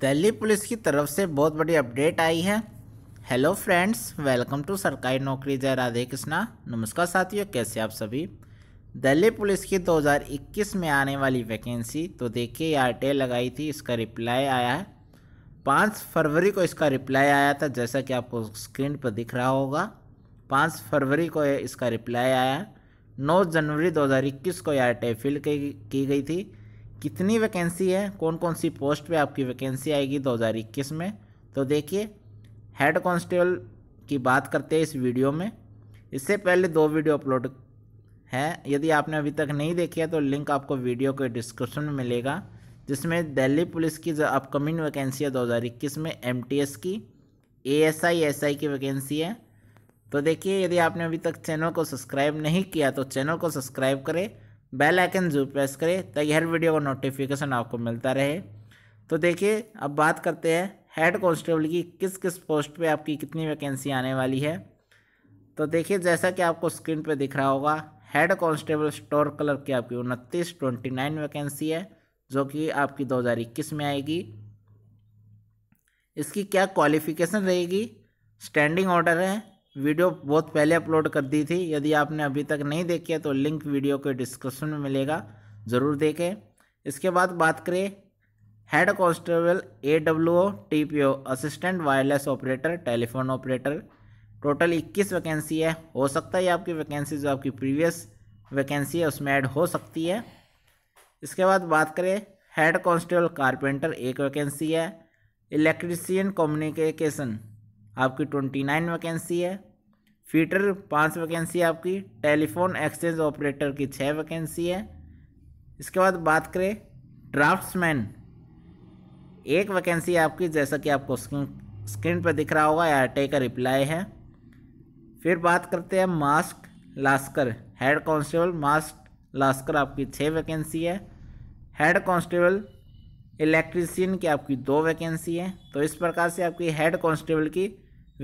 Delhi police की तरफ से बहुत बड़ी अपडेट आई है हेलो फ्रेंड्स वेलकम टू सरकारी नौकरी जय राधे कृष्णा नमस्कार साथियों कैसे आप सभी दिल्ली पुलिस की 2021 में आने वाली वैकेंसी तो देखिए ये आर लगाई थी इसका रिप्लाई आया है पाँच फरवरी को इसका रिप्लाई आया था जैसा कि आपको स्क्रीन पर दिख रहा होगा पाँच फरवरी को इसका रिप्लाई आया नौ जनवरी 2021 को ये आर फिल की गई थी कितनी वैकेंसी है कौन कौन सी पोस्ट पे आपकी वैकेंसी आएगी 2021 में तो देखिए हेड कांस्टेबल की बात करते हैं इस वीडियो में इससे पहले दो वीडियो अपलोड है यदि आपने अभी तक नहीं देखी है तो लिंक आपको वीडियो के डिस्क्रिप्शन में मिलेगा जिसमें दिल्ली पुलिस की जो अपकमिंग वैकेंसी है दो में एम की एस आई की वैकेंसी है तो देखिए यदि आपने अभी तक चैनल को सब्सक्राइब नहीं किया तो चैनल को सब्सक्राइब करें बेल आइकन जरूर प्रेस करें ताकि हर वीडियो का नोटिफिकेशन आपको मिलता रहे तो देखिए अब बात करते हैं हेड कांस्टेबल की किस किस पोस्ट पे आपकी कितनी वैकेंसी आने वाली है तो देखिए जैसा कि आपको स्क्रीन पे दिख रहा होगा हेड कांस्टेबल स्टोर क्लर्क की आपकी उनतीस ट्वेंटी नाइन वैकेंसी है जो कि आपकी दो हज़ार इक्कीस में आएगी इसकी क्या क्वालिफिकेशन रहेगी स्टैंडिंग ऑर्डर है वीडियो बहुत पहले अपलोड कर दी थी यदि आपने अभी तक नहीं देखी है तो लिंक वीडियो के डिस्क्रिप्शन में मिलेगा ज़रूर देखें इसके बाद बात करें head constable A W O T P O assistant wireless operator telephone operator total 21 vacancy है हो सकता है आपकी वैकेंसी जो आपकी प्रीवियस वैकेंसी है उसमें ऐड हो सकती है इसके बाद बात करें हेड कॉन्स्टेबल कारपेंटर एक वैकेंसी है इलेक्ट्रिशियन कम्युनिकेशन आपकी ट्वेंटी नाइन वैकेंसी है फीटर पाँच वैकेंसी आपकी टेलीफोन एक्सचेंज ऑपरेटर की छः वैकेंसी है इसके बाद बात करें ड्राफ्ट्समैन एक वैकेंसी आपकी जैसा कि आपको स्क्रीन स्क्रीन पर दिख रहा होगा एयरटे का रिप्लाई है फिर बात करते हैं mask lascar head constable mask lascar आपकी छः वैकेंसी है हेड कांस्टेबल इलेक्ट्रीसियन की आपकी दो वैकेंसी है तो इस प्रकार से आपकी हेड कांस्टेबल की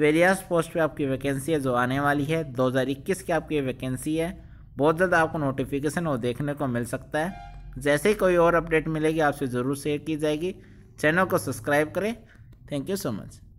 वेरियस पोस्ट पे आपकी वैकेंसी है जो आने वाली है 2021 की आपकी वैकेंसी है बहुत ज़्यादा आपको नोटिफिकेशन और देखने को मिल सकता है जैसे ही कोई और अपडेट मिलेगी आपसे ज़रूर शेयर की जाएगी चैनल को सब्सक्राइब करें थैंक यू सो मच